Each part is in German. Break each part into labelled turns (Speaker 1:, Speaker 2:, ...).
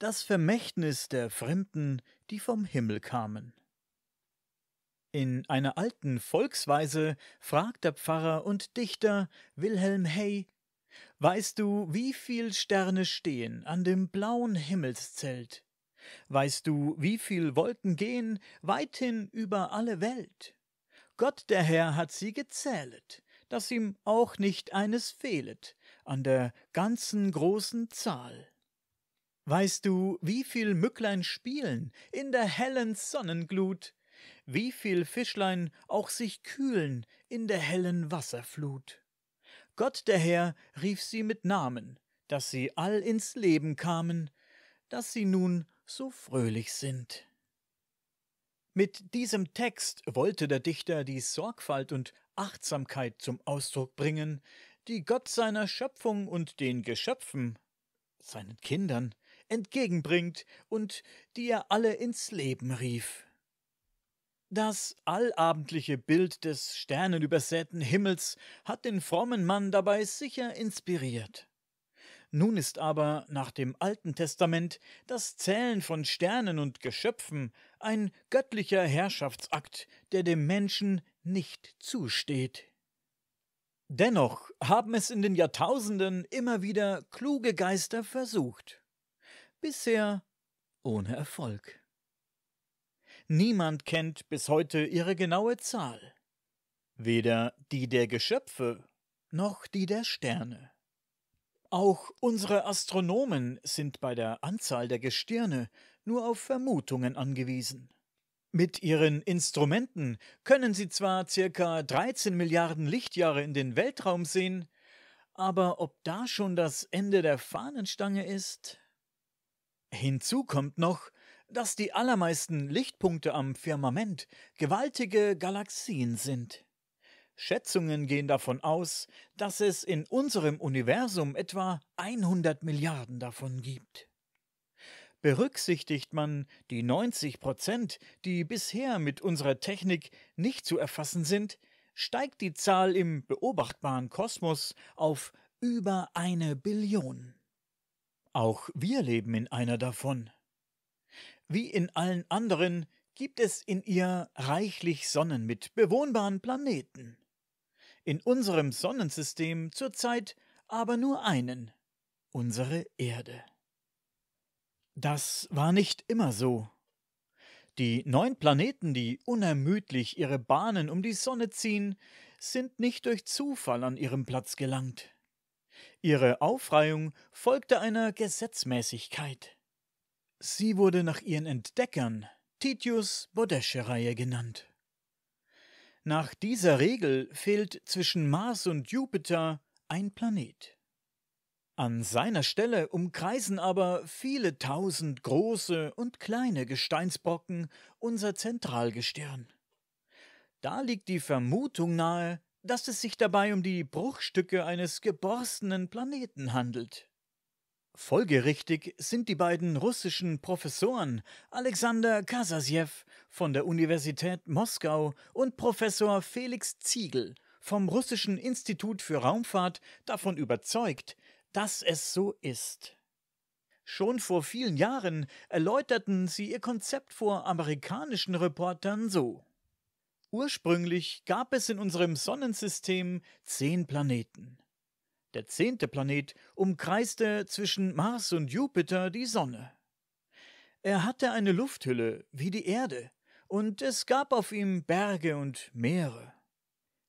Speaker 1: das Vermächtnis der Fremden, die vom Himmel kamen. In einer alten Volksweise fragt der Pfarrer und Dichter Wilhelm Hey, Weißt du, wie viel Sterne stehen an dem blauen Himmelszelt? Weißt du, wie viel Wolken gehen weithin über alle Welt? Gott der Herr hat sie gezählet, dass ihm auch nicht eines fehlet an der ganzen großen Zahl. Weißt du, wie viel Mücklein spielen in der hellen Sonnenglut, wie viel Fischlein auch sich kühlen in der hellen Wasserflut. Gott der Herr rief sie mit Namen, dass sie all ins Leben kamen, dass sie nun so fröhlich sind. Mit diesem Text wollte der Dichter die Sorgfalt und Achtsamkeit zum Ausdruck bringen, die Gott seiner Schöpfung und den Geschöpfen, seinen Kindern, entgegenbringt und die er alle ins Leben rief. Das allabendliche Bild des sternenübersäten Himmels hat den frommen Mann dabei sicher inspiriert. Nun ist aber nach dem Alten Testament das Zählen von Sternen und Geschöpfen ein göttlicher Herrschaftsakt, der dem Menschen nicht zusteht. Dennoch haben es in den Jahrtausenden immer wieder kluge Geister versucht bisher ohne Erfolg. Niemand kennt bis heute ihre genaue Zahl, weder die der Geschöpfe noch die der Sterne. Auch unsere Astronomen sind bei der Anzahl der Gestirne nur auf Vermutungen angewiesen. Mit ihren Instrumenten können sie zwar circa 13 Milliarden Lichtjahre in den Weltraum sehen, aber ob da schon das Ende der Fahnenstange ist? Hinzu kommt noch, dass die allermeisten Lichtpunkte am Firmament gewaltige Galaxien sind. Schätzungen gehen davon aus, dass es in unserem Universum etwa 100 Milliarden davon gibt. Berücksichtigt man die 90 Prozent, die bisher mit unserer Technik nicht zu erfassen sind, steigt die Zahl im beobachtbaren Kosmos auf über eine Billion. Auch wir leben in einer davon. Wie in allen anderen gibt es in ihr reichlich Sonnen mit bewohnbaren Planeten. In unserem Sonnensystem zurzeit aber nur einen, unsere Erde. Das war nicht immer so. Die neun Planeten, die unermüdlich ihre Bahnen um die Sonne ziehen, sind nicht durch Zufall an ihrem Platz gelangt. Ihre Aufreihung folgte einer Gesetzmäßigkeit. Sie wurde nach ihren Entdeckern, Titius Bodescherei genannt. Nach dieser Regel fehlt zwischen Mars und Jupiter ein Planet. An seiner Stelle umkreisen aber viele tausend große und kleine Gesteinsbrocken unser Zentralgestirn. Da liegt die Vermutung nahe, dass es sich dabei um die Bruchstücke eines geborstenen Planeten handelt. Folgerichtig sind die beiden russischen Professoren Alexander Kasasjew von der Universität Moskau und Professor Felix Ziegel vom Russischen Institut für Raumfahrt davon überzeugt, dass es so ist. Schon vor vielen Jahren erläuterten sie ihr Konzept vor amerikanischen Reportern so. Ursprünglich gab es in unserem Sonnensystem zehn Planeten. Der zehnte Planet umkreiste zwischen Mars und Jupiter die Sonne. Er hatte eine Lufthülle wie die Erde, und es gab auf ihm Berge und Meere.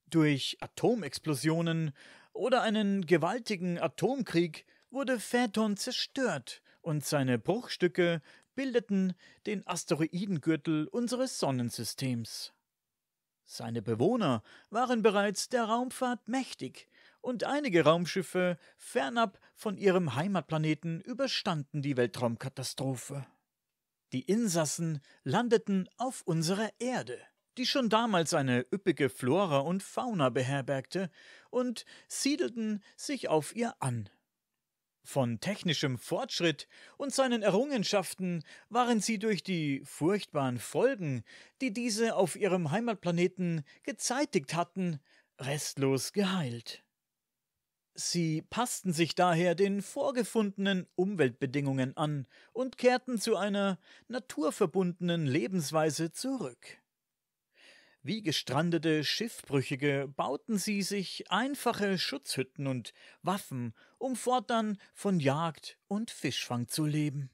Speaker 1: Durch Atomexplosionen oder einen gewaltigen Atomkrieg wurde Phaeton zerstört und seine Bruchstücke bildeten den Asteroidengürtel unseres Sonnensystems. Seine Bewohner waren bereits der Raumfahrt mächtig, und einige Raumschiffe fernab von ihrem Heimatplaneten überstanden die Weltraumkatastrophe. Die Insassen landeten auf unserer Erde, die schon damals eine üppige Flora und Fauna beherbergte, und siedelten sich auf ihr an. Von technischem Fortschritt und seinen Errungenschaften waren sie durch die furchtbaren Folgen, die diese auf ihrem Heimatplaneten gezeitigt hatten, restlos geheilt. Sie passten sich daher den vorgefundenen Umweltbedingungen an und kehrten zu einer naturverbundenen Lebensweise zurück. Wie gestrandete Schiffbrüchige bauten sie sich einfache Schutzhütten und Waffen um fortan von Jagd und Fischfang zu leben.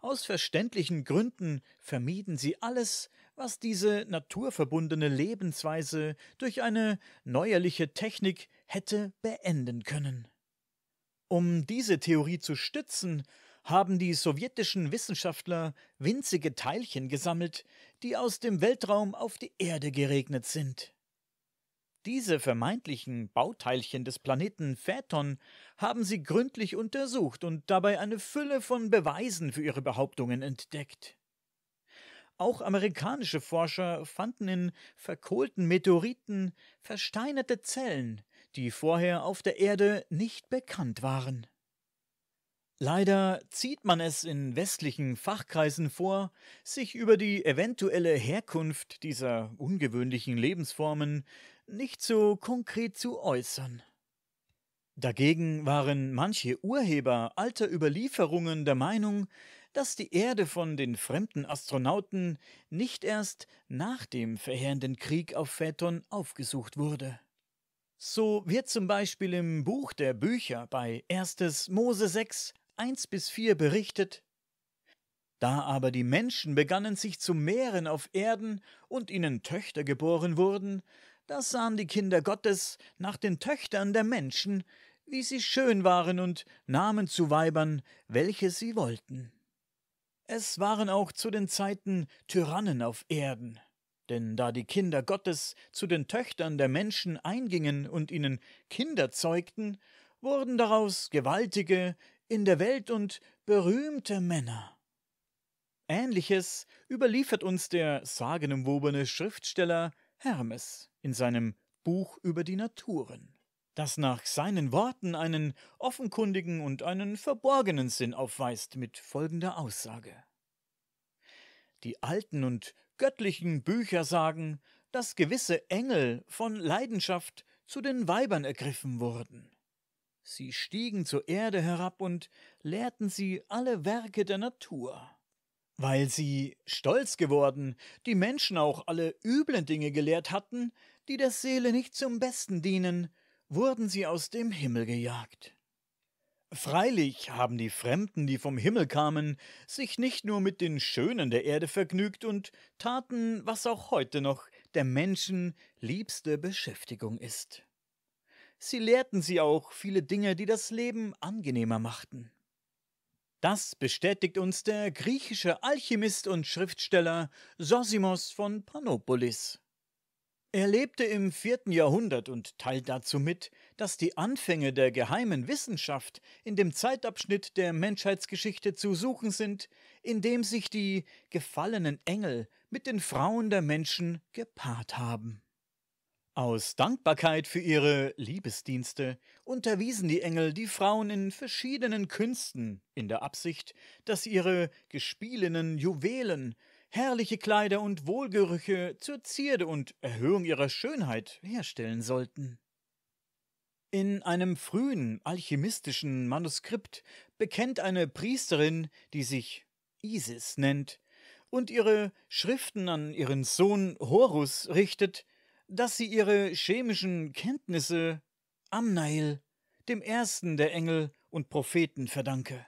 Speaker 1: Aus verständlichen Gründen vermieden sie alles, was diese naturverbundene Lebensweise durch eine neuerliche Technik hätte beenden können. Um diese Theorie zu stützen, haben die sowjetischen Wissenschaftler winzige Teilchen gesammelt, die aus dem Weltraum auf die Erde geregnet sind. Diese vermeintlichen Bauteilchen des Planeten Phaeton haben sie gründlich untersucht und dabei eine Fülle von Beweisen für ihre Behauptungen entdeckt. Auch amerikanische Forscher fanden in verkohlten Meteoriten versteinerte Zellen, die vorher auf der Erde nicht bekannt waren. Leider zieht man es in westlichen Fachkreisen vor, sich über die eventuelle Herkunft dieser ungewöhnlichen Lebensformen nicht so konkret zu äußern. Dagegen waren manche Urheber alter Überlieferungen der Meinung, dass die Erde von den fremden Astronauten nicht erst nach dem verheerenden Krieg auf Phaeton aufgesucht wurde. So wird zum Beispiel im Buch der Bücher bei 1. Mose 6, 1 bis 4 berichtet, da aber die Menschen begannen sich zu mehren auf Erden und ihnen Töchter geboren wurden, das sahen die Kinder Gottes nach den Töchtern der Menschen, wie sie schön waren und nahmen zu Weibern, welche sie wollten. Es waren auch zu den Zeiten Tyrannen auf Erden, denn da die Kinder Gottes zu den Töchtern der Menschen eingingen und ihnen Kinder zeugten, wurden daraus gewaltige, in der Welt und berühmte Männer. Ähnliches überliefert uns der sagenumwobene Schriftsteller Hermes in seinem Buch über die Naturen, das nach seinen Worten einen offenkundigen und einen verborgenen Sinn aufweist mit folgender Aussage. Die alten und göttlichen Bücher sagen, dass gewisse Engel von Leidenschaft zu den Weibern ergriffen wurden. Sie stiegen zur Erde herab und lehrten sie alle Werke der Natur weil sie stolz geworden, die Menschen auch alle üblen Dinge gelehrt hatten, die der Seele nicht zum Besten dienen, wurden sie aus dem Himmel gejagt. Freilich haben die Fremden, die vom Himmel kamen, sich nicht nur mit den Schönen der Erde vergnügt und taten, was auch heute noch der Menschen liebste Beschäftigung ist. Sie lehrten sie auch viele Dinge, die das Leben angenehmer machten. Das bestätigt uns der griechische Alchemist und Schriftsteller Sosimos von Panopolis. Er lebte im vierten Jahrhundert und teilt dazu mit, dass die Anfänge der geheimen Wissenschaft in dem Zeitabschnitt der Menschheitsgeschichte zu suchen sind, in dem sich die gefallenen Engel mit den Frauen der Menschen gepaart haben. Aus Dankbarkeit für ihre Liebesdienste unterwiesen die Engel die Frauen in verschiedenen Künsten, in der Absicht, dass ihre gespielinnen Juwelen, herrliche Kleider und Wohlgerüche zur Zierde und Erhöhung ihrer Schönheit herstellen sollten. In einem frühen alchemistischen Manuskript bekennt eine Priesterin, die sich Isis nennt, und ihre Schriften an ihren Sohn Horus richtet, dass sie ihre chemischen Kenntnisse Amnail, dem ersten der Engel und Propheten, verdanke.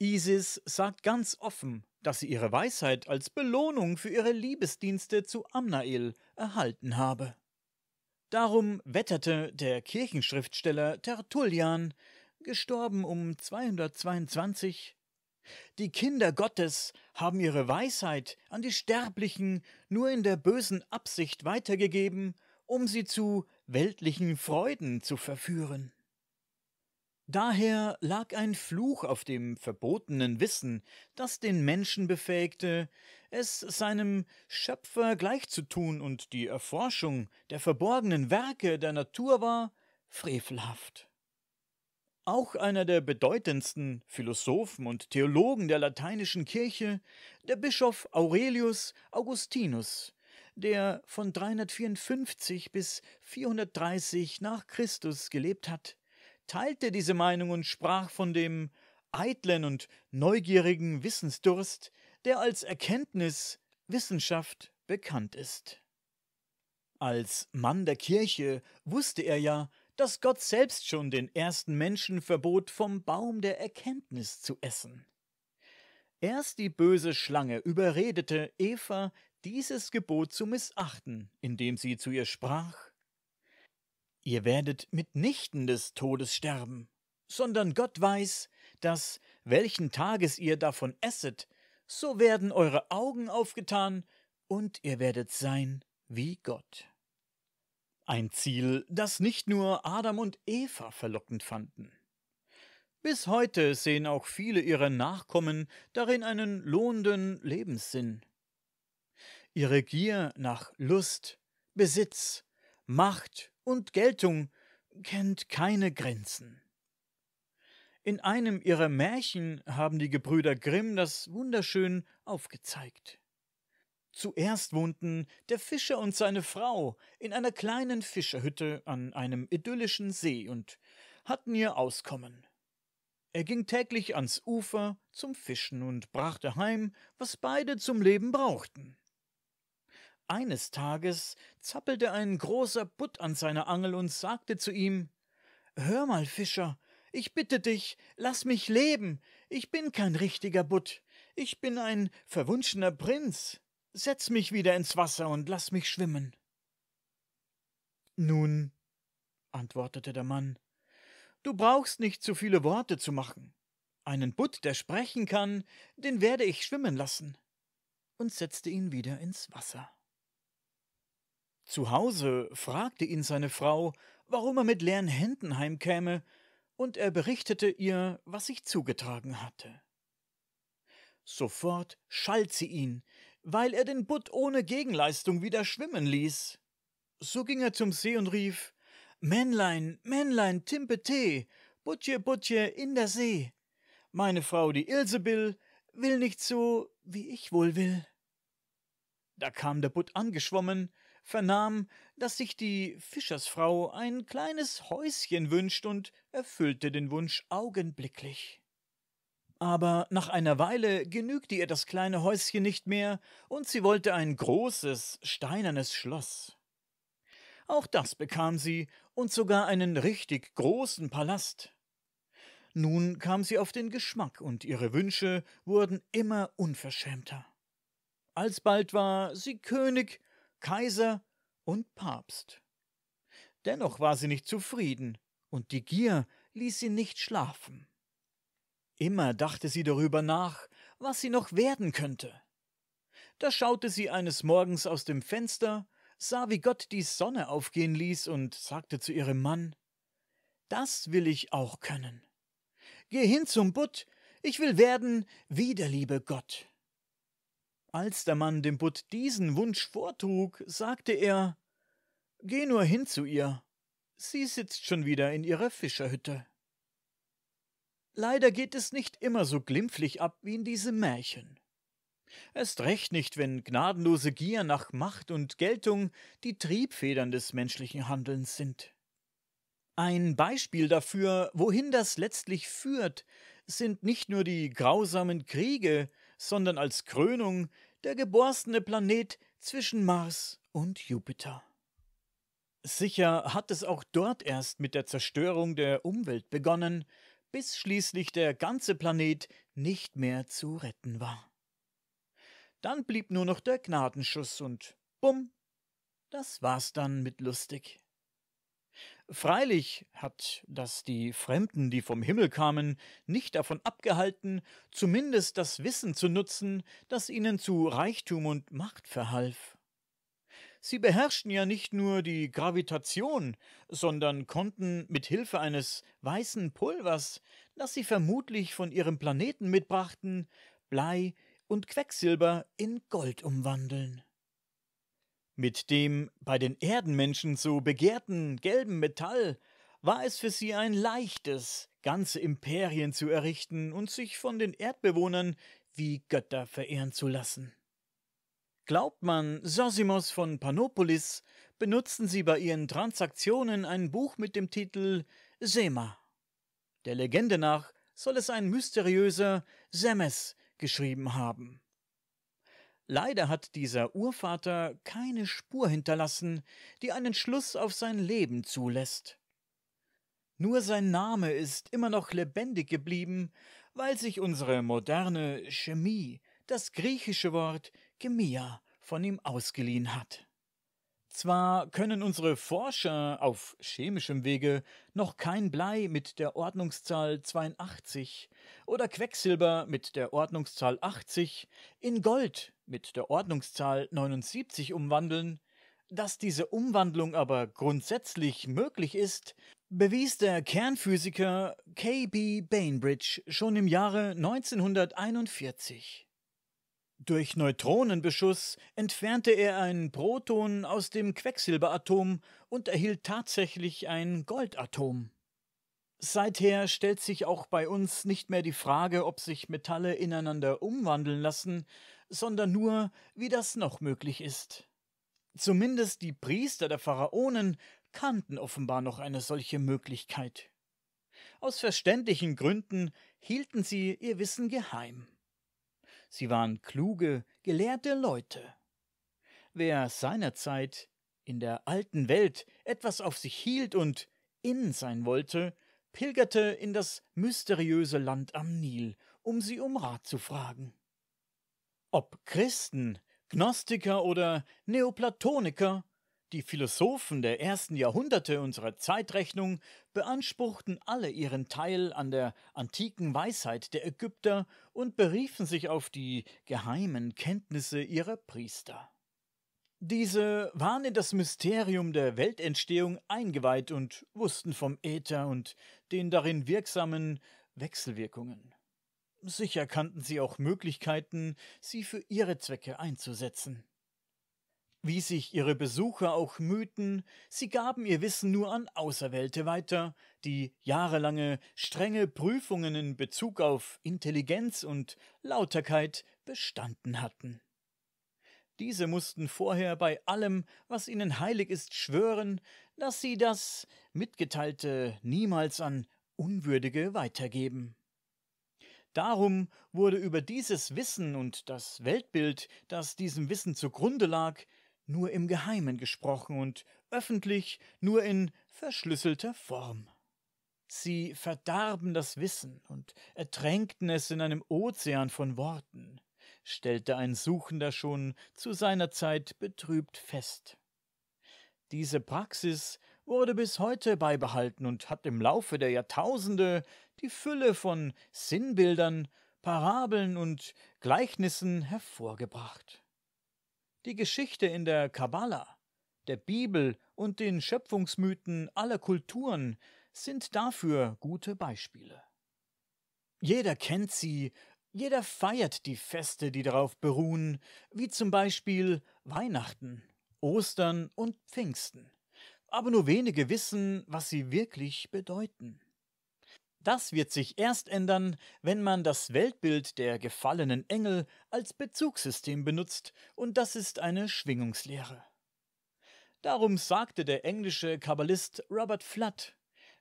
Speaker 1: Isis sagt ganz offen, dass sie ihre Weisheit als Belohnung für ihre Liebesdienste zu Amnael erhalten habe. Darum wetterte der Kirchenschriftsteller Tertullian, gestorben um 222, die Kinder Gottes haben ihre Weisheit an die Sterblichen nur in der bösen Absicht weitergegeben, um sie zu weltlichen Freuden zu verführen. Daher lag ein Fluch auf dem verbotenen Wissen, das den Menschen befähigte, es seinem Schöpfer gleichzutun und die Erforschung der verborgenen Werke der Natur war frevelhaft. Auch einer der bedeutendsten Philosophen und Theologen der lateinischen Kirche, der Bischof Aurelius Augustinus, der von 354 bis 430 nach Christus gelebt hat, teilte diese Meinung und sprach von dem eitlen und neugierigen Wissensdurst, der als Erkenntnis Wissenschaft bekannt ist. Als Mann der Kirche wusste er ja, dass Gott selbst schon den ersten Menschen verbot, vom Baum der Erkenntnis zu essen. Erst die böse Schlange überredete Eva, dieses Gebot zu missachten, indem sie zu ihr sprach Ihr werdet mitnichten des Todes sterben, sondern Gott weiß, dass, welchen Tages ihr davon esset, so werden eure Augen aufgetan, und ihr werdet sein wie Gott. Ein Ziel, das nicht nur Adam und Eva verlockend fanden. Bis heute sehen auch viele ihrer Nachkommen darin einen lohnenden Lebenssinn. Ihre Gier nach Lust, Besitz, Macht und Geltung kennt keine Grenzen. In einem ihrer Märchen haben die Gebrüder Grimm das wunderschön aufgezeigt. Zuerst wohnten der Fischer und seine Frau in einer kleinen Fischerhütte an einem idyllischen See und hatten ihr Auskommen. Er ging täglich ans Ufer zum Fischen und brachte heim, was beide zum Leben brauchten. Eines Tages zappelte ein großer Butt an seiner Angel und sagte zu ihm Hör mal, Fischer, ich bitte dich, lass mich leben, ich bin kein richtiger Butt, ich bin ein verwunschener Prinz. Setz mich wieder ins Wasser und lass mich schwimmen. Nun, antwortete der Mann, du brauchst nicht zu viele Worte zu machen. Einen Butt, der sprechen kann, den werde ich schwimmen lassen, und setzte ihn wieder ins Wasser. Zu Hause fragte ihn seine Frau, warum er mit leeren Händen heimkäme, und er berichtete ihr, was sich zugetragen hatte. Sofort schalt sie ihn, weil er den Butt ohne Gegenleistung wieder schwimmen ließ. So ging er zum See und rief Männlein, Männlein, Timpe Tee, Butje, Butje, in der See. Meine Frau, die Ilsebill, will nicht so, wie ich wohl will. Da kam der Butt angeschwommen, vernahm, dass sich die Fischersfrau ein kleines Häuschen wünscht und erfüllte den Wunsch augenblicklich. Aber nach einer Weile genügte ihr das kleine Häuschen nicht mehr, und sie wollte ein großes, steinernes Schloss. Auch das bekam sie, und sogar einen richtig großen Palast. Nun kam sie auf den Geschmack, und ihre Wünsche wurden immer unverschämter. Alsbald war sie König, Kaiser und Papst. Dennoch war sie nicht zufrieden, und die Gier ließ sie nicht schlafen. Immer dachte sie darüber nach, was sie noch werden könnte. Da schaute sie eines Morgens aus dem Fenster, sah, wie Gott die Sonne aufgehen ließ und sagte zu ihrem Mann, Das will ich auch können. Geh hin zum Butt, ich will werden wie der liebe Gott. Als der Mann dem Butt diesen Wunsch vortrug, sagte er, Geh nur hin zu ihr, sie sitzt schon wieder in ihrer Fischerhütte. Leider geht es nicht immer so glimpflich ab wie in diesem Märchen. Erst recht nicht, wenn gnadenlose Gier nach Macht und Geltung die Triebfedern des menschlichen Handelns sind. Ein Beispiel dafür, wohin das letztlich führt, sind nicht nur die grausamen Kriege, sondern als Krönung der geborstene Planet zwischen Mars und Jupiter. Sicher hat es auch dort erst mit der Zerstörung der Umwelt begonnen, bis schließlich der ganze Planet nicht mehr zu retten war. Dann blieb nur noch der Gnadenschuss und bumm, das war's dann mit lustig. Freilich hat das die Fremden, die vom Himmel kamen, nicht davon abgehalten, zumindest das Wissen zu nutzen, das ihnen zu Reichtum und Macht verhalf. Sie beherrschten ja nicht nur die Gravitation, sondern konnten mit Hilfe eines weißen Pulvers, das sie vermutlich von ihrem Planeten mitbrachten, Blei und Quecksilber in Gold umwandeln. Mit dem bei den Erdenmenschen so begehrten gelben Metall war es für sie ein leichtes, ganze Imperien zu errichten und sich von den Erdbewohnern wie Götter verehren zu lassen. Glaubt man Sosimos von Panopolis, benutzen sie bei ihren Transaktionen ein Buch mit dem Titel Sema. Der Legende nach soll es ein mysteriöser Semes geschrieben haben. Leider hat dieser Urvater keine Spur hinterlassen, die einen Schluss auf sein Leben zulässt. Nur sein Name ist immer noch lebendig geblieben, weil sich unsere moderne Chemie das griechische Wort Gemia von ihm ausgeliehen hat. Zwar können unsere Forscher auf chemischem Wege noch kein Blei mit der Ordnungszahl 82 oder Quecksilber mit der Ordnungszahl 80 in Gold mit der Ordnungszahl 79 umwandeln, dass diese Umwandlung aber grundsätzlich möglich ist, bewies der Kernphysiker K.B. Bainbridge schon im Jahre 1941. Durch Neutronenbeschuss entfernte er ein Proton aus dem Quecksilberatom und erhielt tatsächlich ein Goldatom. Seither stellt sich auch bei uns nicht mehr die Frage, ob sich Metalle ineinander umwandeln lassen, sondern nur, wie das noch möglich ist. Zumindest die Priester der Pharaonen kannten offenbar noch eine solche Möglichkeit. Aus verständlichen Gründen hielten sie ihr Wissen geheim. Sie waren kluge, gelehrte Leute. Wer seinerzeit in der alten Welt etwas auf sich hielt und in sein wollte, pilgerte in das mysteriöse Land am Nil, um sie um Rat zu fragen. Ob Christen, Gnostiker oder Neoplatoniker, die Philosophen der ersten Jahrhunderte unserer Zeitrechnung beanspruchten alle ihren Teil an der antiken Weisheit der Ägypter und beriefen sich auf die geheimen Kenntnisse ihrer Priester. Diese waren in das Mysterium der Weltentstehung eingeweiht und wussten vom Äther und den darin wirksamen Wechselwirkungen. Sicher kannten sie auch Möglichkeiten, sie für ihre Zwecke einzusetzen. Wie sich ihre Besucher auch mühten, sie gaben ihr Wissen nur an Auserwählte weiter, die jahrelange strenge Prüfungen in Bezug auf Intelligenz und Lauterkeit bestanden hatten. Diese mussten vorher bei allem, was ihnen heilig ist, schwören, dass sie das Mitgeteilte niemals an Unwürdige weitergeben. Darum wurde über dieses Wissen und das Weltbild, das diesem Wissen zugrunde lag, nur im Geheimen gesprochen und öffentlich nur in verschlüsselter Form. Sie verdarben das Wissen und ertränkten es in einem Ozean von Worten, stellte ein Suchender schon zu seiner Zeit betrübt fest. Diese Praxis wurde bis heute beibehalten und hat im Laufe der Jahrtausende die Fülle von Sinnbildern, Parabeln und Gleichnissen hervorgebracht. Die Geschichte in der Kabbala, der Bibel und den Schöpfungsmythen aller Kulturen sind dafür gute Beispiele. Jeder kennt sie, jeder feiert die Feste, die darauf beruhen, wie zum Beispiel Weihnachten, Ostern und Pfingsten. Aber nur wenige wissen, was sie wirklich bedeuten. Das wird sich erst ändern, wenn man das Weltbild der gefallenen Engel als Bezugssystem benutzt, und das ist eine Schwingungslehre. Darum sagte der englische Kabbalist Robert Flood,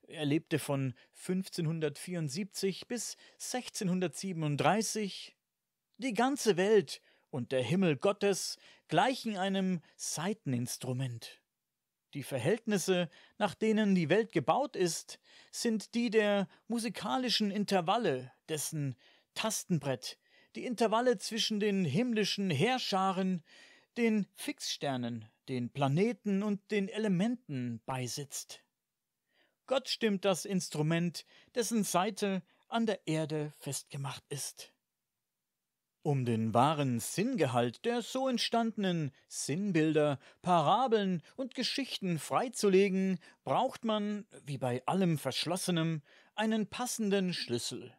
Speaker 1: er lebte von 1574 bis 1637, die ganze Welt und der Himmel Gottes gleichen einem Saiteninstrument. Die Verhältnisse, nach denen die Welt gebaut ist, sind die der musikalischen Intervalle, dessen Tastenbrett, die Intervalle zwischen den himmlischen Heerscharen, den Fixsternen, den Planeten und den Elementen beisitzt. Gott stimmt das Instrument, dessen Seite an der Erde festgemacht ist. Um den wahren Sinngehalt der so entstandenen Sinnbilder, Parabeln und Geschichten freizulegen, braucht man, wie bei allem Verschlossenem, einen passenden Schlüssel.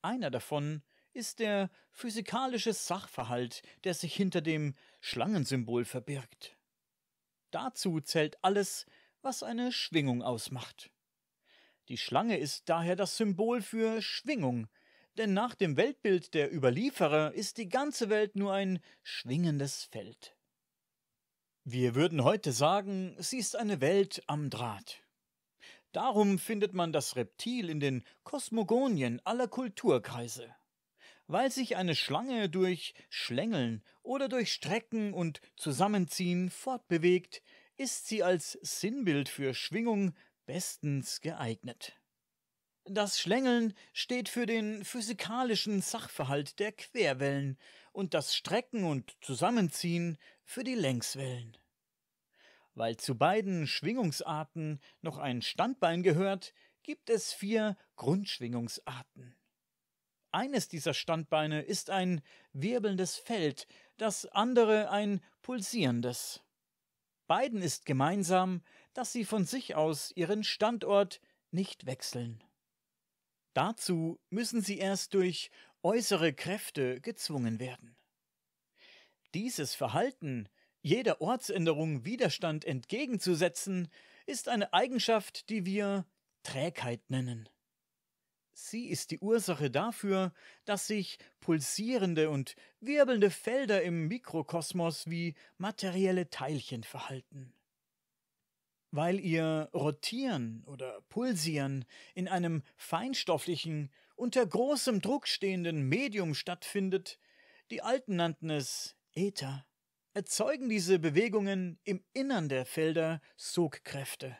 Speaker 1: Einer davon ist der physikalische Sachverhalt, der sich hinter dem Schlangensymbol verbirgt. Dazu zählt alles, was eine Schwingung ausmacht. Die Schlange ist daher das Symbol für Schwingung, denn nach dem Weltbild der Überlieferer ist die ganze Welt nur ein schwingendes Feld. Wir würden heute sagen, sie ist eine Welt am Draht. Darum findet man das Reptil in den Kosmogonien aller Kulturkreise. Weil sich eine Schlange durch Schlängeln oder durch Strecken und Zusammenziehen fortbewegt, ist sie als Sinnbild für Schwingung bestens geeignet. Das Schlängeln steht für den physikalischen Sachverhalt der Querwellen und das Strecken und Zusammenziehen für die Längswellen. Weil zu beiden Schwingungsarten noch ein Standbein gehört, gibt es vier Grundschwingungsarten. Eines dieser Standbeine ist ein wirbelndes Feld, das andere ein pulsierendes. Beiden ist gemeinsam, dass sie von sich aus ihren Standort nicht wechseln. Dazu müssen sie erst durch äußere Kräfte gezwungen werden. Dieses Verhalten, jeder Ortsänderung Widerstand entgegenzusetzen, ist eine Eigenschaft, die wir Trägheit nennen. Sie ist die Ursache dafür, dass sich pulsierende und wirbelnde Felder im Mikrokosmos wie materielle Teilchen verhalten weil ihr Rotieren oder Pulsieren in einem feinstofflichen, unter großem Druck stehenden Medium stattfindet, die Alten nannten es Äther, erzeugen diese Bewegungen im Innern der Felder Sogkräfte.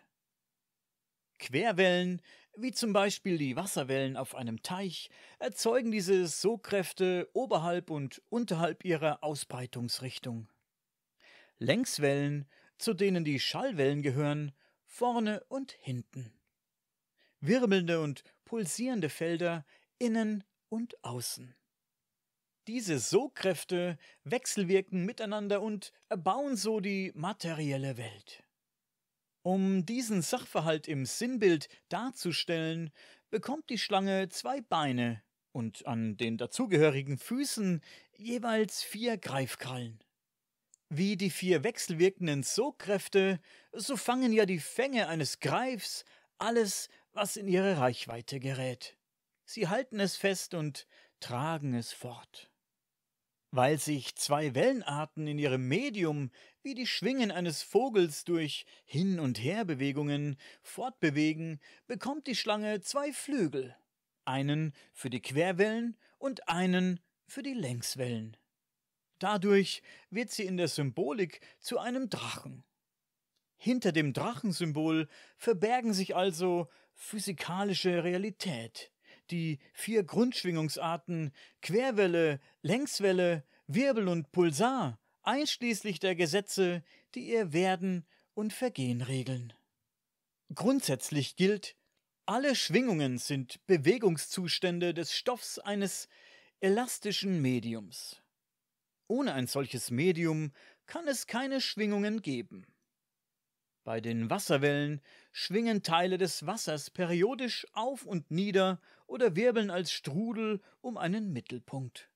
Speaker 1: Querwellen, wie zum Beispiel die Wasserwellen auf einem Teich, erzeugen diese Sogkräfte oberhalb und unterhalb ihrer Ausbreitungsrichtung. Längswellen zu denen die Schallwellen gehören, vorne und hinten. Wirbelnde und pulsierende Felder innen und außen. Diese Sogkräfte wechselwirken miteinander und erbauen so die materielle Welt. Um diesen Sachverhalt im Sinnbild darzustellen, bekommt die Schlange zwei Beine und an den dazugehörigen Füßen jeweils vier Greifkrallen. Wie die vier wechselwirkenden Sogkräfte, so fangen ja die Fänge eines Greifs alles, was in ihre Reichweite gerät. Sie halten es fest und tragen es fort. Weil sich zwei Wellenarten in ihrem Medium wie die Schwingen eines Vogels durch Hin- und Herbewegungen fortbewegen, bekommt die Schlange zwei Flügel, einen für die Querwellen und einen für die Längswellen. Dadurch wird sie in der Symbolik zu einem Drachen. Hinter dem Drachensymbol verbergen sich also physikalische Realität, die vier Grundschwingungsarten Querwelle, Längswelle, Wirbel und Pulsar, einschließlich der Gesetze, die ihr Werden und Vergehen regeln. Grundsätzlich gilt, alle Schwingungen sind Bewegungszustände des Stoffs eines elastischen Mediums. Ohne ein solches Medium kann es keine Schwingungen geben. Bei den Wasserwellen schwingen Teile des Wassers periodisch auf und nieder oder wirbeln als Strudel um einen Mittelpunkt.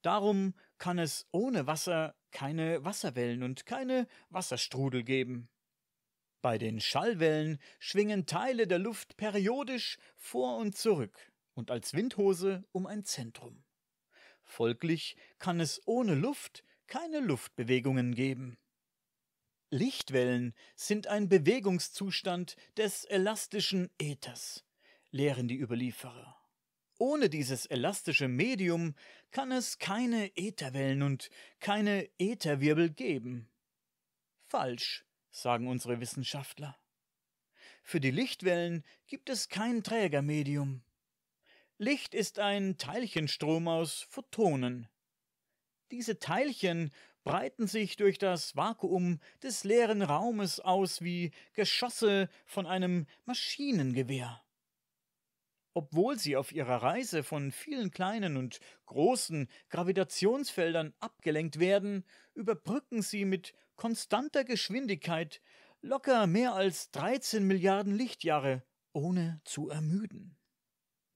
Speaker 1: Darum kann es ohne Wasser keine Wasserwellen und keine Wasserstrudel geben. Bei den Schallwellen schwingen Teile der Luft periodisch vor und zurück und als Windhose um ein Zentrum. Folglich kann es ohne Luft keine Luftbewegungen geben. Lichtwellen sind ein Bewegungszustand des elastischen Äthers, lehren die Überlieferer. Ohne dieses elastische Medium kann es keine Ätherwellen und keine Ätherwirbel geben. Falsch, sagen unsere Wissenschaftler. Für die Lichtwellen gibt es kein Trägermedium. Licht ist ein Teilchenstrom aus Photonen. Diese Teilchen breiten sich durch das Vakuum des leeren Raumes aus wie Geschosse von einem Maschinengewehr. Obwohl sie auf ihrer Reise von vielen kleinen und großen Gravitationsfeldern abgelenkt werden, überbrücken sie mit konstanter Geschwindigkeit locker mehr als 13 Milliarden Lichtjahre, ohne zu ermüden.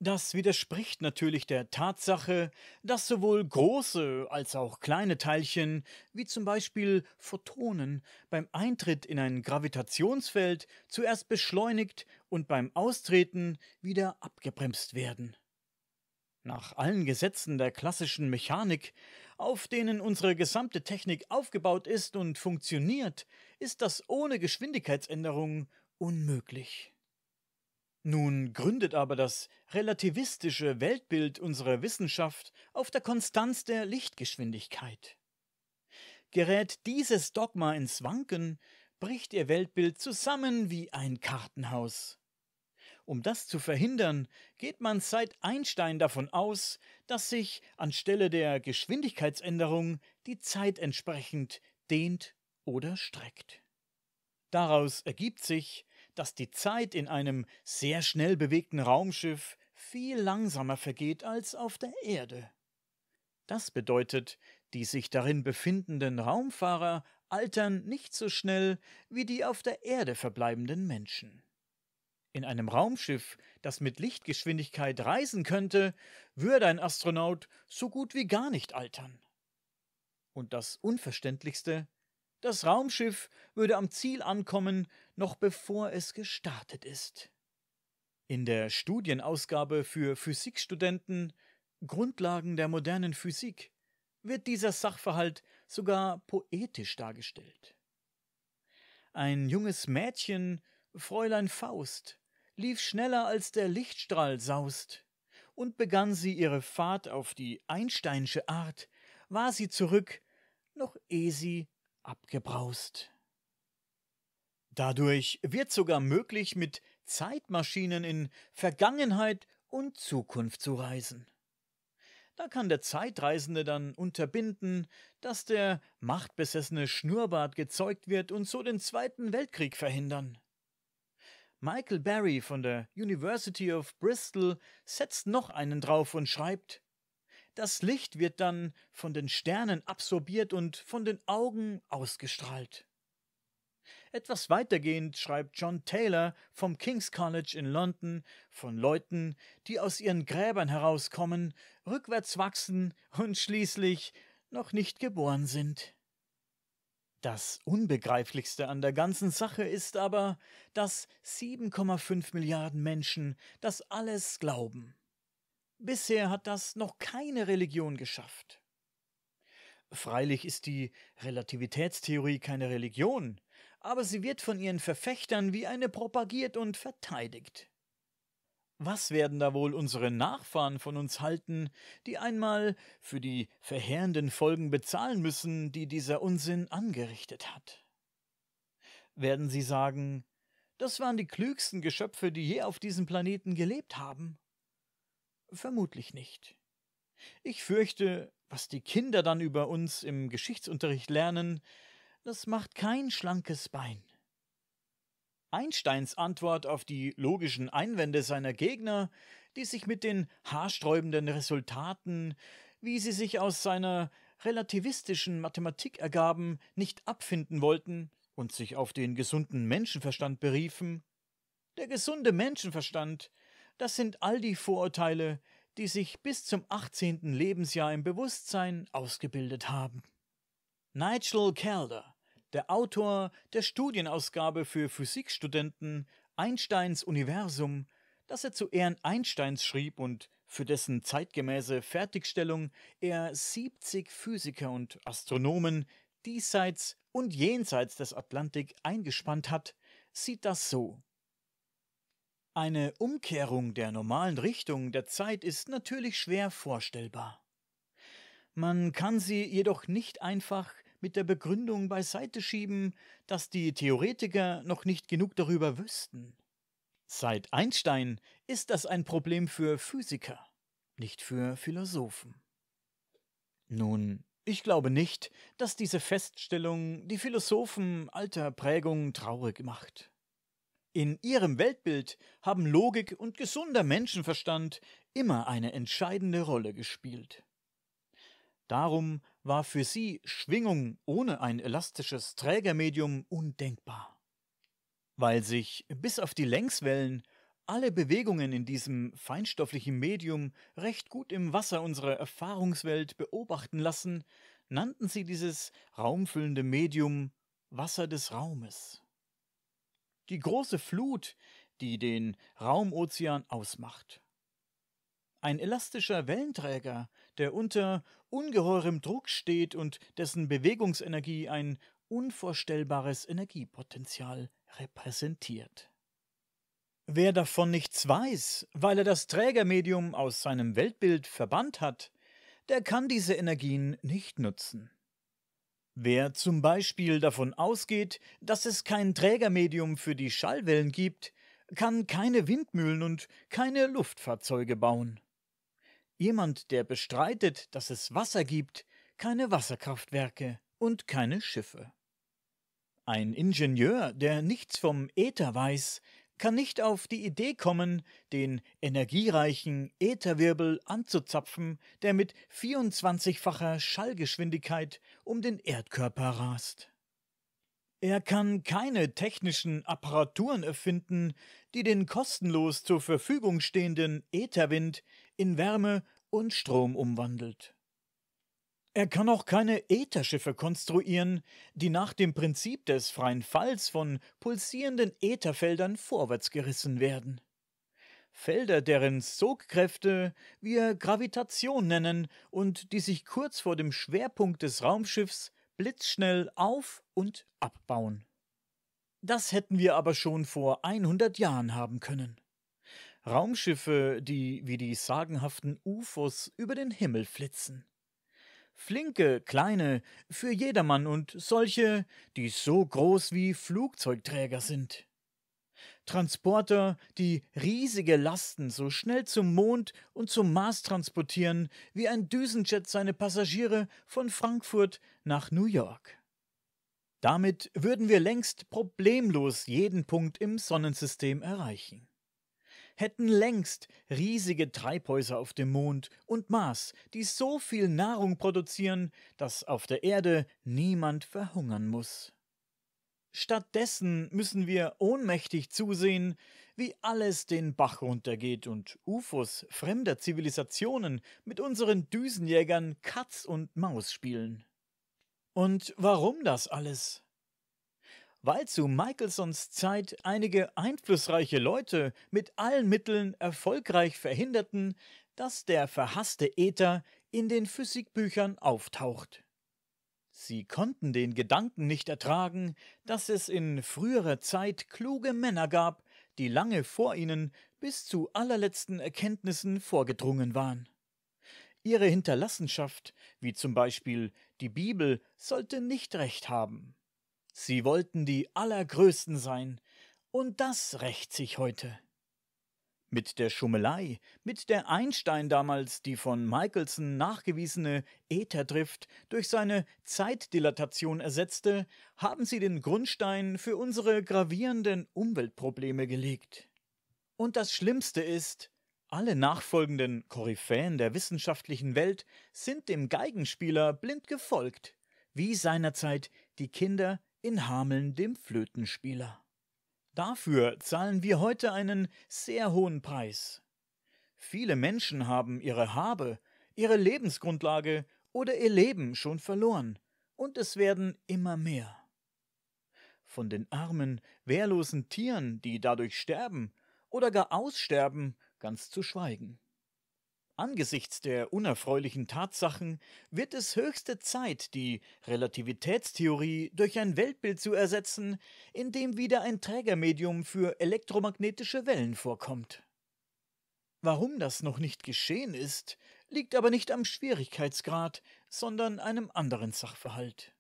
Speaker 1: Das widerspricht natürlich der Tatsache, dass sowohl große als auch kleine Teilchen, wie zum Beispiel Photonen, beim Eintritt in ein Gravitationsfeld zuerst beschleunigt und beim Austreten wieder abgebremst werden. Nach allen Gesetzen der klassischen Mechanik, auf denen unsere gesamte Technik aufgebaut ist und funktioniert, ist das ohne Geschwindigkeitsänderung unmöglich. Nun gründet aber das relativistische Weltbild unserer Wissenschaft auf der Konstanz der Lichtgeschwindigkeit. Gerät dieses Dogma ins Wanken, bricht ihr Weltbild zusammen wie ein Kartenhaus. Um das zu verhindern, geht man seit Einstein davon aus, dass sich anstelle der Geschwindigkeitsänderung die Zeit entsprechend dehnt oder streckt. Daraus ergibt sich, dass die Zeit in einem sehr schnell bewegten Raumschiff viel langsamer vergeht als auf der Erde. Das bedeutet, die sich darin befindenden Raumfahrer altern nicht so schnell wie die auf der Erde verbleibenden Menschen. In einem Raumschiff, das mit Lichtgeschwindigkeit reisen könnte, würde ein Astronaut so gut wie gar nicht altern. Und das Unverständlichste, das Raumschiff würde am Ziel ankommen, noch bevor es gestartet ist. In der Studienausgabe für Physikstudenten Grundlagen der modernen Physik wird dieser Sachverhalt sogar poetisch dargestellt. Ein junges Mädchen, Fräulein Faust, lief schneller als der Lichtstrahl saust, und begann sie ihre Fahrt auf die Einsteinsche Art, war sie zurück, noch eh sie abgebraust. Dadurch wird sogar möglich, mit Zeitmaschinen in Vergangenheit und Zukunft zu reisen. Da kann der Zeitreisende dann unterbinden, dass der machtbesessene Schnurrbart gezeugt wird und so den Zweiten Weltkrieg verhindern. Michael Barry von der University of Bristol setzt noch einen drauf und schreibt das Licht wird dann von den Sternen absorbiert und von den Augen ausgestrahlt. Etwas weitergehend schreibt John Taylor vom King's College in London von Leuten, die aus ihren Gräbern herauskommen, rückwärts wachsen und schließlich noch nicht geboren sind. Das Unbegreiflichste an der ganzen Sache ist aber, dass 7,5 Milliarden Menschen das alles glauben. Bisher hat das noch keine Religion geschafft. Freilich ist die Relativitätstheorie keine Religion, aber sie wird von ihren Verfechtern wie eine propagiert und verteidigt. Was werden da wohl unsere Nachfahren von uns halten, die einmal für die verheerenden Folgen bezahlen müssen, die dieser Unsinn angerichtet hat? Werden sie sagen, das waren die klügsten Geschöpfe, die je auf diesem Planeten gelebt haben? Vermutlich nicht. Ich fürchte, was die Kinder dann über uns im Geschichtsunterricht lernen, das macht kein schlankes Bein. Einsteins Antwort auf die logischen Einwände seiner Gegner, die sich mit den haarsträubenden Resultaten, wie sie sich aus seiner relativistischen Mathematik ergaben, nicht abfinden wollten und sich auf den gesunden Menschenverstand beriefen. Der gesunde Menschenverstand das sind all die Vorurteile, die sich bis zum 18. Lebensjahr im Bewusstsein ausgebildet haben. Nigel Calder, der Autor der Studienausgabe für Physikstudenten Einsteins Universum, das er zu Ehren Einsteins schrieb und für dessen zeitgemäße Fertigstellung er 70 Physiker und Astronomen diesseits und jenseits des Atlantik eingespannt hat, sieht das so. Eine Umkehrung der normalen Richtung der Zeit ist natürlich schwer vorstellbar. Man kann sie jedoch nicht einfach mit der Begründung beiseite schieben, dass die Theoretiker noch nicht genug darüber wüssten. Seit Einstein ist das ein Problem für Physiker, nicht für Philosophen. Nun, ich glaube nicht, dass diese Feststellung die Philosophen alter Prägung traurig macht. In ihrem Weltbild haben Logik und gesunder Menschenverstand immer eine entscheidende Rolle gespielt. Darum war für sie Schwingung ohne ein elastisches Trägermedium undenkbar. Weil sich bis auf die Längswellen alle Bewegungen in diesem feinstofflichen Medium recht gut im Wasser unserer Erfahrungswelt beobachten lassen, nannten sie dieses raumfüllende Medium Wasser des Raumes die große Flut, die den Raumozean ausmacht. Ein elastischer Wellenträger, der unter ungeheurem Druck steht und dessen Bewegungsenergie ein unvorstellbares Energiepotenzial repräsentiert. Wer davon nichts weiß, weil er das Trägermedium aus seinem Weltbild verbannt hat, der kann diese Energien nicht nutzen. Wer zum Beispiel davon ausgeht, dass es kein Trägermedium für die Schallwellen gibt, kann keine Windmühlen und keine Luftfahrzeuge bauen. Jemand, der bestreitet, dass es Wasser gibt, keine Wasserkraftwerke und keine Schiffe. Ein Ingenieur, der nichts vom Äther weiß, kann nicht auf die Idee kommen, den energiereichen Ätherwirbel anzuzapfen, der mit 24-facher Schallgeschwindigkeit um den Erdkörper rast. Er kann keine technischen Apparaturen erfinden, die den kostenlos zur Verfügung stehenden Ätherwind in Wärme und Strom umwandelt. Er kann auch keine Ätherschiffe konstruieren, die nach dem Prinzip des freien Falls von pulsierenden Ätherfeldern vorwärts gerissen werden. Felder, deren Sogkräfte wir Gravitation nennen und die sich kurz vor dem Schwerpunkt des Raumschiffs blitzschnell auf und abbauen. Das hätten wir aber schon vor 100 Jahren haben können. Raumschiffe, die wie die sagenhaften UFOs über den Himmel flitzen flinke, kleine, für jedermann und solche, die so groß wie Flugzeugträger sind. Transporter, die riesige Lasten so schnell zum Mond und zum Mars transportieren, wie ein Düsenjet seine Passagiere von Frankfurt nach New York. Damit würden wir längst problemlos jeden Punkt im Sonnensystem erreichen hätten längst riesige Treibhäuser auf dem Mond und Mars, die so viel Nahrung produzieren, dass auf der Erde niemand verhungern muss. Stattdessen müssen wir ohnmächtig zusehen, wie alles den Bach runtergeht und UFOs fremder Zivilisationen mit unseren Düsenjägern Katz und Maus spielen. Und warum das alles? weil zu Michelsons Zeit einige einflussreiche Leute mit allen Mitteln erfolgreich verhinderten, dass der verhasste Äther in den Physikbüchern auftaucht. Sie konnten den Gedanken nicht ertragen, dass es in früherer Zeit kluge Männer gab, die lange vor ihnen bis zu allerletzten Erkenntnissen vorgedrungen waren. Ihre Hinterlassenschaft, wie zum Beispiel die Bibel, sollte nicht recht haben. Sie wollten die Allergrößten sein, und das rächt sich heute. Mit der Schummelei, mit der Einstein damals die von Michelson nachgewiesene Ätherdrift durch seine Zeitdilatation ersetzte, haben sie den Grundstein für unsere gravierenden Umweltprobleme gelegt. Und das Schlimmste ist, alle nachfolgenden Koryphäen der wissenschaftlichen Welt sind dem Geigenspieler blind gefolgt, wie seinerzeit die Kinder in Hameln dem Flötenspieler. Dafür zahlen wir heute einen sehr hohen Preis. Viele Menschen haben ihre Habe, ihre Lebensgrundlage oder ihr Leben schon verloren, und es werden immer mehr. Von den armen, wehrlosen Tieren, die dadurch sterben oder gar aussterben, ganz zu schweigen. Angesichts der unerfreulichen Tatsachen wird es höchste Zeit, die Relativitätstheorie durch ein Weltbild zu ersetzen, in dem wieder ein Trägermedium für elektromagnetische Wellen vorkommt. Warum das noch nicht geschehen ist, liegt aber nicht am Schwierigkeitsgrad, sondern einem anderen Sachverhalt.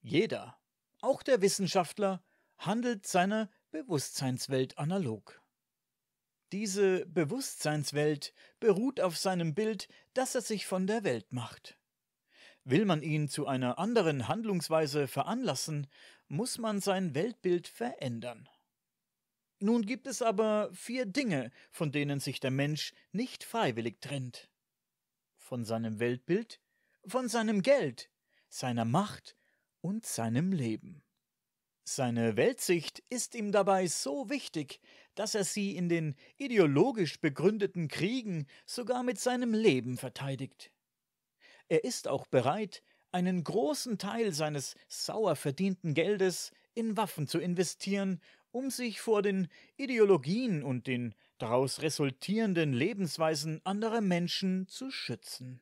Speaker 1: Jeder, auch der Wissenschaftler, handelt seiner Bewusstseinswelt analog. Diese Bewusstseinswelt beruht auf seinem Bild, das er sich von der Welt macht. Will man ihn zu einer anderen Handlungsweise veranlassen, muss man sein Weltbild verändern. Nun gibt es aber vier Dinge, von denen sich der Mensch nicht freiwillig trennt. Von seinem Weltbild, von seinem Geld, seiner Macht und seinem Leben. Seine Weltsicht ist ihm dabei so wichtig, dass er sie in den ideologisch begründeten Kriegen sogar mit seinem Leben verteidigt. Er ist auch bereit, einen großen Teil seines sauer verdienten Geldes in Waffen zu investieren, um sich vor den Ideologien und den daraus resultierenden Lebensweisen anderer Menschen zu schützen.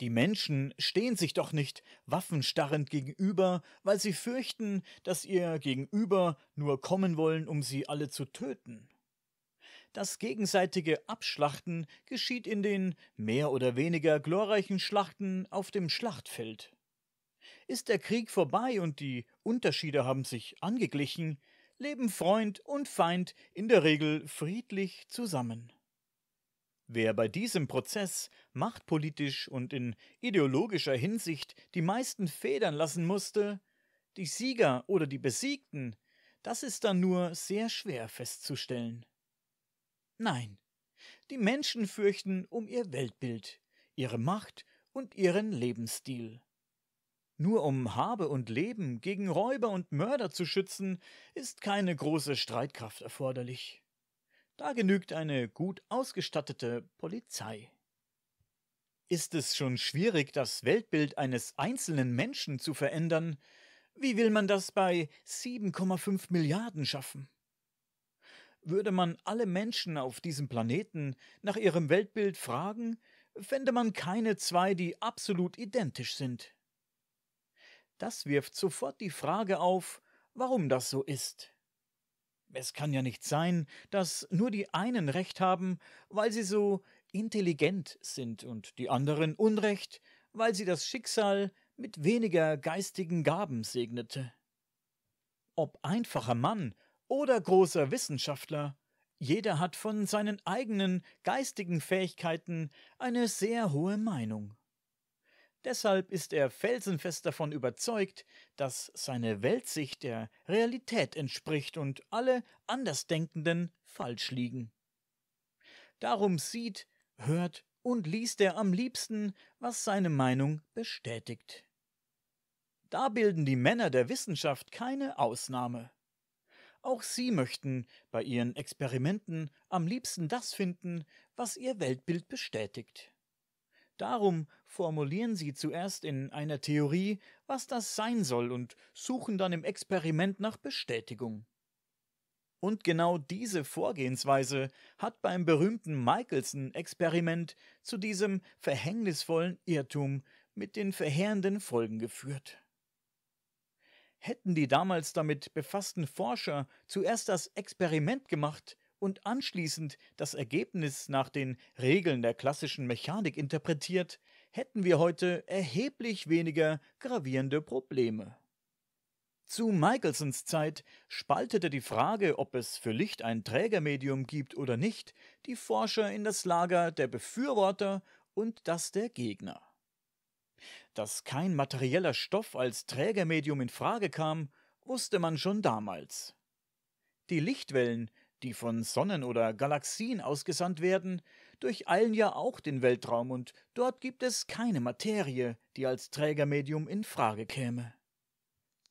Speaker 1: Die Menschen stehen sich doch nicht waffenstarrend gegenüber, weil sie fürchten, dass ihr Gegenüber nur kommen wollen, um sie alle zu töten. Das gegenseitige Abschlachten geschieht in den mehr oder weniger glorreichen Schlachten auf dem Schlachtfeld. Ist der Krieg vorbei und die Unterschiede haben sich angeglichen, leben Freund und Feind in der Regel friedlich zusammen. Wer bei diesem Prozess machtpolitisch und in ideologischer Hinsicht die meisten federn lassen musste, die Sieger oder die Besiegten, das ist dann nur sehr schwer festzustellen. Nein, die Menschen fürchten um ihr Weltbild, ihre Macht und ihren Lebensstil. Nur um Habe und Leben gegen Räuber und Mörder zu schützen, ist keine große Streitkraft erforderlich. Da genügt eine gut ausgestattete Polizei. Ist es schon schwierig, das Weltbild eines einzelnen Menschen zu verändern, wie will man das bei 7,5 Milliarden schaffen? Würde man alle Menschen auf diesem Planeten nach ihrem Weltbild fragen, fände man keine zwei, die absolut identisch sind. Das wirft sofort die Frage auf, warum das so ist. Es kann ja nicht sein, dass nur die einen Recht haben, weil sie so intelligent sind und die anderen Unrecht, weil sie das Schicksal mit weniger geistigen Gaben segnete. Ob einfacher Mann oder großer Wissenschaftler, jeder hat von seinen eigenen geistigen Fähigkeiten eine sehr hohe Meinung. Deshalb ist er felsenfest davon überzeugt, dass seine Weltsicht der Realität entspricht und alle Andersdenkenden falsch liegen. Darum sieht, hört und liest er am liebsten, was seine Meinung bestätigt. Da bilden die Männer der Wissenschaft keine Ausnahme. Auch sie möchten bei ihren Experimenten am liebsten das finden, was ihr Weltbild bestätigt. Darum formulieren sie zuerst in einer Theorie, was das sein soll, und suchen dann im Experiment nach Bestätigung. Und genau diese Vorgehensweise hat beim berühmten Michelson-Experiment zu diesem verhängnisvollen Irrtum mit den verheerenden Folgen geführt. Hätten die damals damit befassten Forscher zuerst das Experiment gemacht, und anschließend das Ergebnis nach den Regeln der klassischen Mechanik interpretiert, hätten wir heute erheblich weniger gravierende Probleme. Zu Michelsons Zeit spaltete die Frage, ob es für Licht ein Trägermedium gibt oder nicht, die Forscher in das Lager der Befürworter und das der Gegner. Dass kein materieller Stoff als Trägermedium in Frage kam, wusste man schon damals. Die Lichtwellen die von Sonnen oder Galaxien ausgesandt werden, durcheilen ja auch den Weltraum und dort gibt es keine Materie, die als Trägermedium in Frage käme.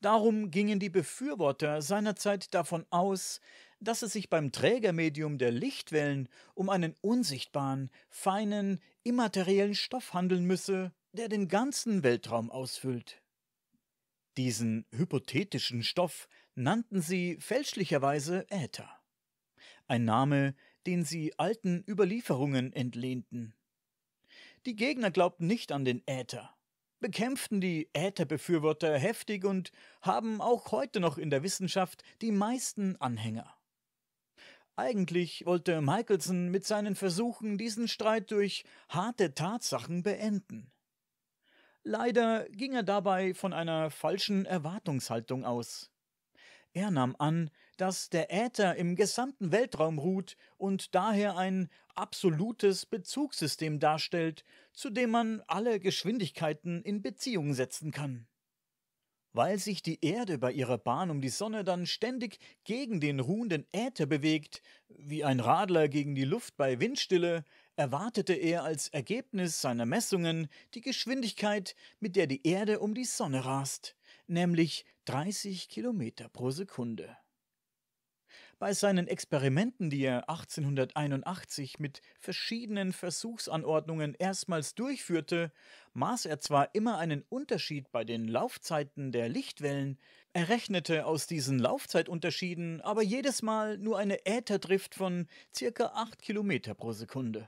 Speaker 1: Darum gingen die Befürworter seinerzeit davon aus, dass es sich beim Trägermedium der Lichtwellen um einen unsichtbaren, feinen, immateriellen Stoff handeln müsse, der den ganzen Weltraum ausfüllt. Diesen hypothetischen Stoff nannten sie fälschlicherweise Äther ein Name, den sie alten Überlieferungen entlehnten. Die Gegner glaubten nicht an den Äther, bekämpften die Ätherbefürworter heftig und haben auch heute noch in der Wissenschaft die meisten Anhänger. Eigentlich wollte Michelson mit seinen Versuchen diesen Streit durch harte Tatsachen beenden. Leider ging er dabei von einer falschen Erwartungshaltung aus. Er nahm an, dass der Äther im gesamten Weltraum ruht und daher ein absolutes Bezugssystem darstellt, zu dem man alle Geschwindigkeiten in Beziehung setzen kann. Weil sich die Erde bei ihrer Bahn um die Sonne dann ständig gegen den ruhenden Äther bewegt, wie ein Radler gegen die Luft bei Windstille, erwartete er als Ergebnis seiner Messungen die Geschwindigkeit, mit der die Erde um die Sonne rast, nämlich 30 Kilometer pro Sekunde. Bei seinen Experimenten, die er 1881 mit verschiedenen Versuchsanordnungen erstmals durchführte, maß er zwar immer einen Unterschied bei den Laufzeiten der Lichtwellen, errechnete aus diesen Laufzeitunterschieden aber jedes Mal nur eine Ätherdrift von circa 8 km pro Sekunde.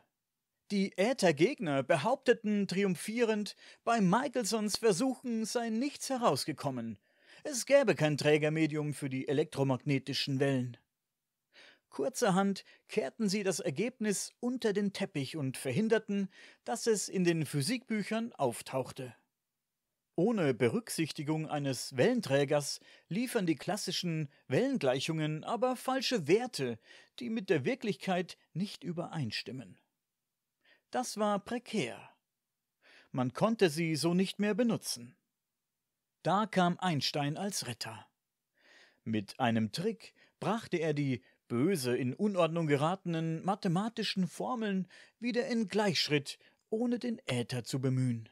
Speaker 1: Die Äthergegner behaupteten triumphierend, bei Michelsons Versuchen sei nichts herausgekommen. Es gäbe kein Trägermedium für die elektromagnetischen Wellen. Kurzerhand kehrten sie das Ergebnis unter den Teppich und verhinderten, dass es in den Physikbüchern auftauchte. Ohne Berücksichtigung eines Wellenträgers liefern die klassischen Wellengleichungen aber falsche Werte, die mit der Wirklichkeit nicht übereinstimmen. Das war prekär. Man konnte sie so nicht mehr benutzen. Da kam Einstein als Retter. Mit einem Trick brachte er die böse in Unordnung geratenen mathematischen Formeln wieder in Gleichschritt, ohne den Äther zu bemühen.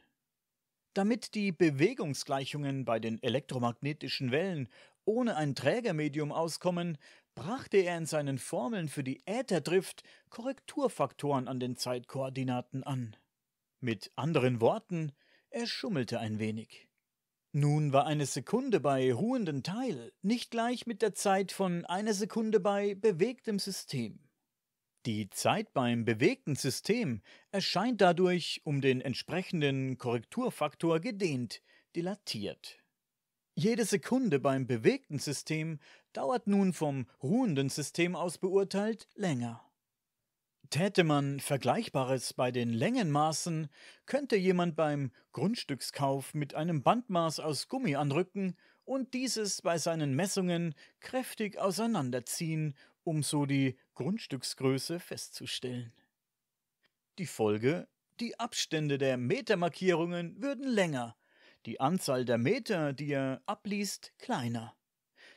Speaker 1: Damit die Bewegungsgleichungen bei den elektromagnetischen Wellen ohne ein Trägermedium auskommen, brachte er in seinen Formeln für die Ätherdrift Korrekturfaktoren an den Zeitkoordinaten an. Mit anderen Worten, er schummelte ein wenig. Nun war eine Sekunde bei ruhenden Teil nicht gleich mit der Zeit von einer Sekunde bei bewegtem System. Die Zeit beim bewegten System erscheint dadurch um den entsprechenden Korrekturfaktor gedehnt, dilatiert. Jede Sekunde beim bewegten System dauert nun vom ruhenden System aus beurteilt länger. Täte man Vergleichbares bei den Längenmaßen, könnte jemand beim Grundstückskauf mit einem Bandmaß aus Gummi anrücken und dieses bei seinen Messungen kräftig auseinanderziehen, um so die Grundstücksgröße festzustellen. Die Folge die Abstände der Metermarkierungen würden länger, die Anzahl der Meter, die er abliest, kleiner,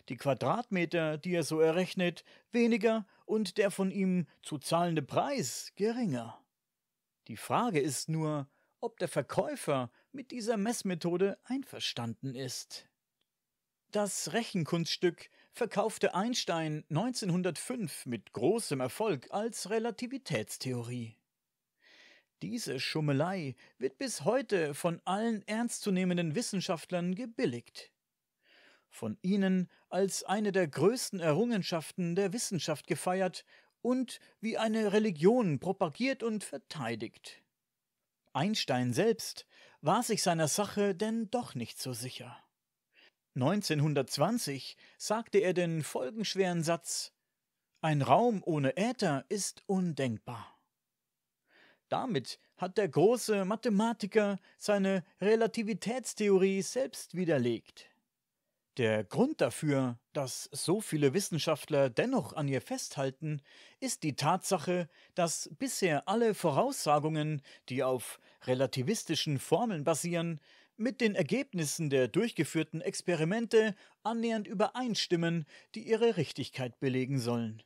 Speaker 1: die Quadratmeter, die er so errechnet, weniger und der von ihm zu zahlende Preis geringer. Die Frage ist nur, ob der Verkäufer mit dieser Messmethode einverstanden ist. Das Rechenkunststück verkaufte Einstein 1905 mit großem Erfolg als Relativitätstheorie. Diese Schummelei wird bis heute von allen ernstzunehmenden Wissenschaftlern gebilligt von ihnen als eine der größten Errungenschaften der Wissenschaft gefeiert und wie eine Religion propagiert und verteidigt. Einstein selbst war sich seiner Sache denn doch nicht so sicher. 1920 sagte er den folgenschweren Satz Ein Raum ohne Äther ist undenkbar. Damit hat der große Mathematiker seine Relativitätstheorie selbst widerlegt. Der Grund dafür, dass so viele Wissenschaftler dennoch an ihr festhalten, ist die Tatsache, dass bisher alle Voraussagungen, die auf relativistischen Formeln basieren, mit den Ergebnissen der durchgeführten Experimente annähernd übereinstimmen, die ihre Richtigkeit belegen sollen.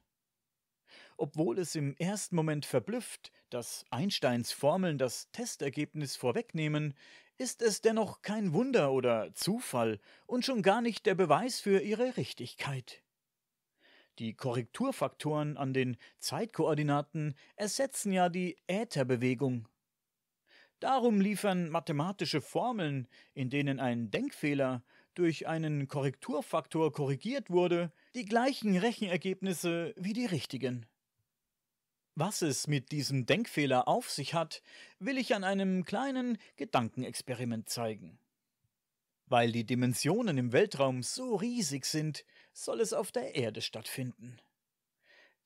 Speaker 1: Obwohl es im ersten Moment verblüfft, dass Einsteins Formeln das Testergebnis vorwegnehmen, ist es dennoch kein Wunder oder Zufall und schon gar nicht der Beweis für ihre Richtigkeit. Die Korrekturfaktoren an den Zeitkoordinaten ersetzen ja die Ätherbewegung. Darum liefern mathematische Formeln, in denen ein Denkfehler durch einen Korrekturfaktor korrigiert wurde, die gleichen Rechenergebnisse wie die richtigen. Was es mit diesem Denkfehler auf sich hat, will ich an einem kleinen Gedankenexperiment zeigen. Weil die Dimensionen im Weltraum so riesig sind, soll es auf der Erde stattfinden.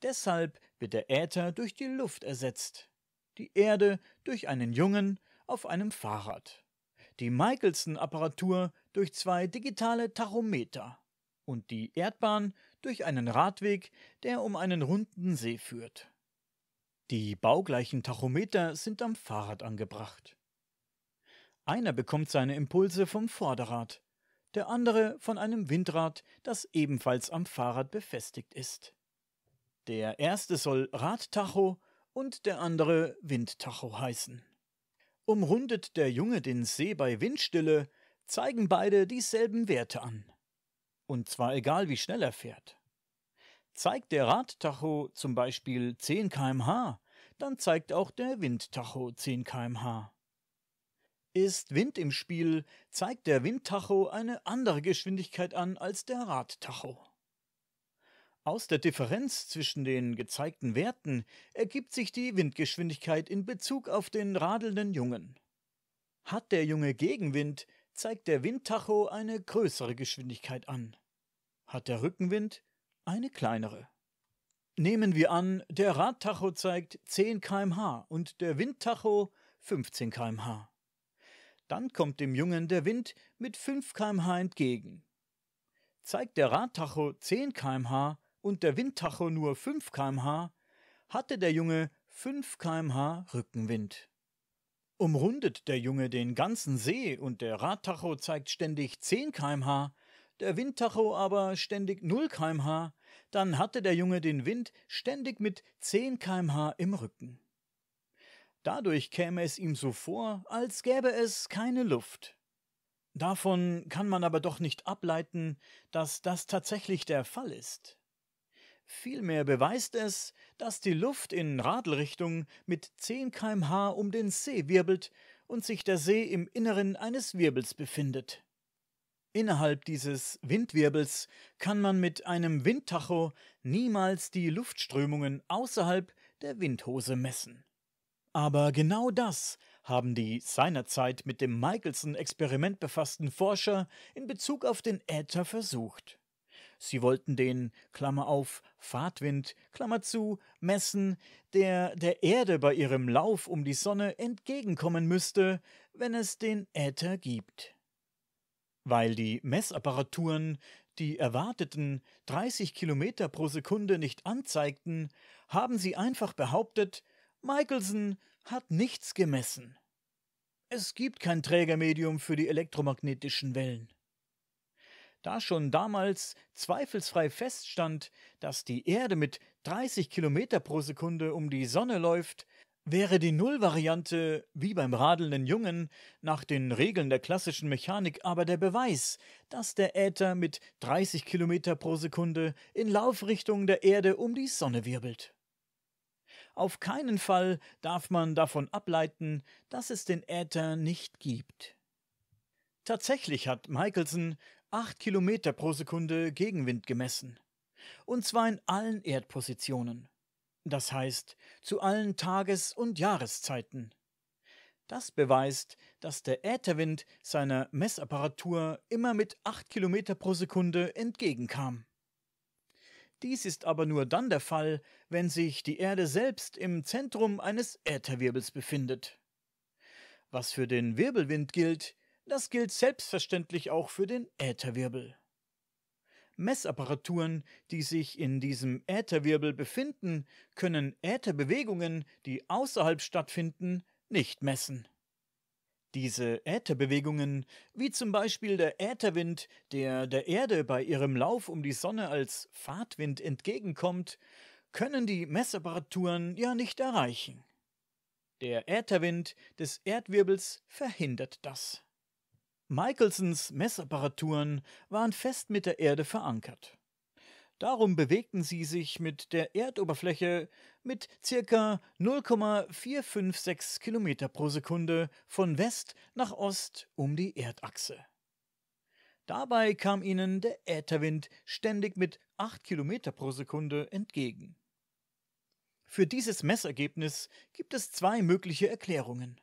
Speaker 1: Deshalb wird der Äther durch die Luft ersetzt, die Erde durch einen Jungen auf einem Fahrrad, die Michelson-Apparatur durch zwei digitale Tachometer und die Erdbahn durch einen Radweg, der um einen runden See führt. Die baugleichen Tachometer sind am Fahrrad angebracht. Einer bekommt seine Impulse vom Vorderrad, der andere von einem Windrad, das ebenfalls am Fahrrad befestigt ist. Der erste soll Radtacho und der andere Windtacho heißen. Umrundet der Junge den See bei Windstille, zeigen beide dieselben Werte an. Und zwar egal, wie schnell er fährt. Zeigt der Radtacho zum Beispiel 10 km/h, dann zeigt auch der Windtacho 10 km/h. Ist Wind im Spiel, zeigt der Windtacho eine andere Geschwindigkeit an als der Radtacho. Aus der Differenz zwischen den gezeigten Werten ergibt sich die Windgeschwindigkeit in Bezug auf den radelnden Jungen. Hat der Junge Gegenwind, zeigt der Windtacho eine größere Geschwindigkeit an. Hat der Rückenwind, eine kleinere. Nehmen wir an, der Radtacho zeigt 10 km/h und der Windtacho 15 km/h. Dann kommt dem Jungen der Wind mit 5 km/h entgegen. Zeigt der Radtacho 10 km/h und der Windtacho nur 5 km/h, hatte der Junge 5 km/h Rückenwind. Umrundet der Junge den ganzen See und der Radtacho zeigt ständig 10 km/h, der Windtacho aber ständig 0 kmh, dann hatte der Junge den Wind ständig mit 10 kmh im Rücken. Dadurch käme es ihm so vor, als gäbe es keine Luft. Davon kann man aber doch nicht ableiten, dass das tatsächlich der Fall ist. Vielmehr beweist es, dass die Luft in Radlrichtung mit 10 kmh um den See wirbelt und sich der See im Inneren eines Wirbels befindet. Innerhalb dieses Windwirbels kann man mit einem Windtacho niemals die Luftströmungen außerhalb der Windhose messen. Aber genau das haben die seinerzeit mit dem Michelson-Experiment befassten Forscher in Bezug auf den Äther versucht. Sie wollten den, Klammer auf, Fahrtwind, Klammer zu, messen, der der Erde bei ihrem Lauf um die Sonne entgegenkommen müsste, wenn es den Äther gibt weil die Messapparaturen die erwarteten 30 Kilometer pro Sekunde nicht anzeigten, haben sie einfach behauptet, Michelson hat nichts gemessen. Es gibt kein Trägermedium für die elektromagnetischen Wellen. Da schon damals zweifelsfrei feststand, dass die Erde mit 30 Kilometer pro Sekunde um die Sonne läuft, Wäre die Nullvariante wie beim radelnden Jungen nach den Regeln der klassischen Mechanik aber der Beweis, dass der Äther mit 30 Kilometer pro Sekunde in Laufrichtung der Erde um die Sonne wirbelt. Auf keinen Fall darf man davon ableiten, dass es den Äther nicht gibt. Tatsächlich hat Michelson 8 Kilometer pro Sekunde Gegenwind gemessen. Und zwar in allen Erdpositionen das heißt zu allen Tages- und Jahreszeiten. Das beweist, dass der Ätherwind seiner Messapparatur immer mit 8 km pro Sekunde entgegenkam. Dies ist aber nur dann der Fall, wenn sich die Erde selbst im Zentrum eines Ätherwirbels befindet. Was für den Wirbelwind gilt, das gilt selbstverständlich auch für den Ätherwirbel. Messapparaturen, die sich in diesem Ätherwirbel befinden, können Ätherbewegungen, die außerhalb stattfinden, nicht messen. Diese Ätherbewegungen, wie zum Beispiel der Ätherwind, der der Erde bei ihrem Lauf um die Sonne als Fahrtwind entgegenkommt, können die Messapparaturen ja nicht erreichen. Der Ätherwind des Erdwirbels verhindert das. Michelsons Messapparaturen waren fest mit der Erde verankert. Darum bewegten sie sich mit der Erdoberfläche mit ca. 0,456 Kilometer pro Sekunde von West nach Ost um die Erdachse. Dabei kam ihnen der Ätherwind ständig mit 8 Kilometer pro Sekunde entgegen. Für dieses Messergebnis gibt es zwei mögliche Erklärungen.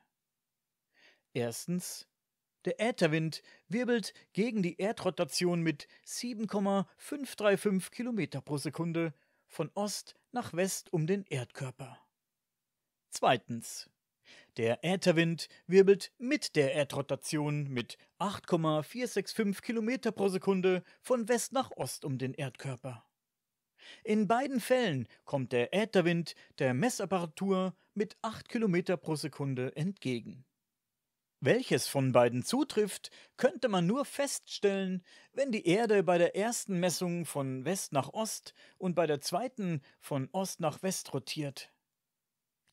Speaker 1: Erstens der Ätherwind wirbelt gegen die Erdrotation mit 7,535 km pro Sekunde von Ost nach West um den Erdkörper. Zweitens. Der Ätherwind wirbelt mit der Erdrotation mit 8,465 km pro Sekunde von West nach Ost um den Erdkörper. In beiden Fällen kommt der Ätherwind der Messapparatur mit 8 km pro Sekunde entgegen. Welches von beiden zutrifft, könnte man nur feststellen, wenn die Erde bei der ersten Messung von West nach Ost und bei der zweiten von Ost nach West rotiert.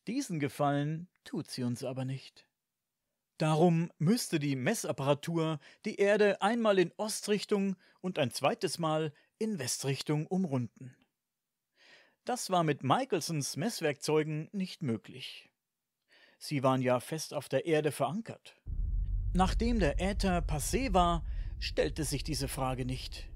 Speaker 1: Diesen Gefallen tut sie uns aber nicht. Darum müsste die Messapparatur die Erde einmal in Ostrichtung und ein zweites Mal in Westrichtung umrunden. Das war mit Michelsons Messwerkzeugen nicht möglich. Sie waren ja fest auf der Erde verankert. Nachdem der Äther passé war, stellte sich diese Frage nicht.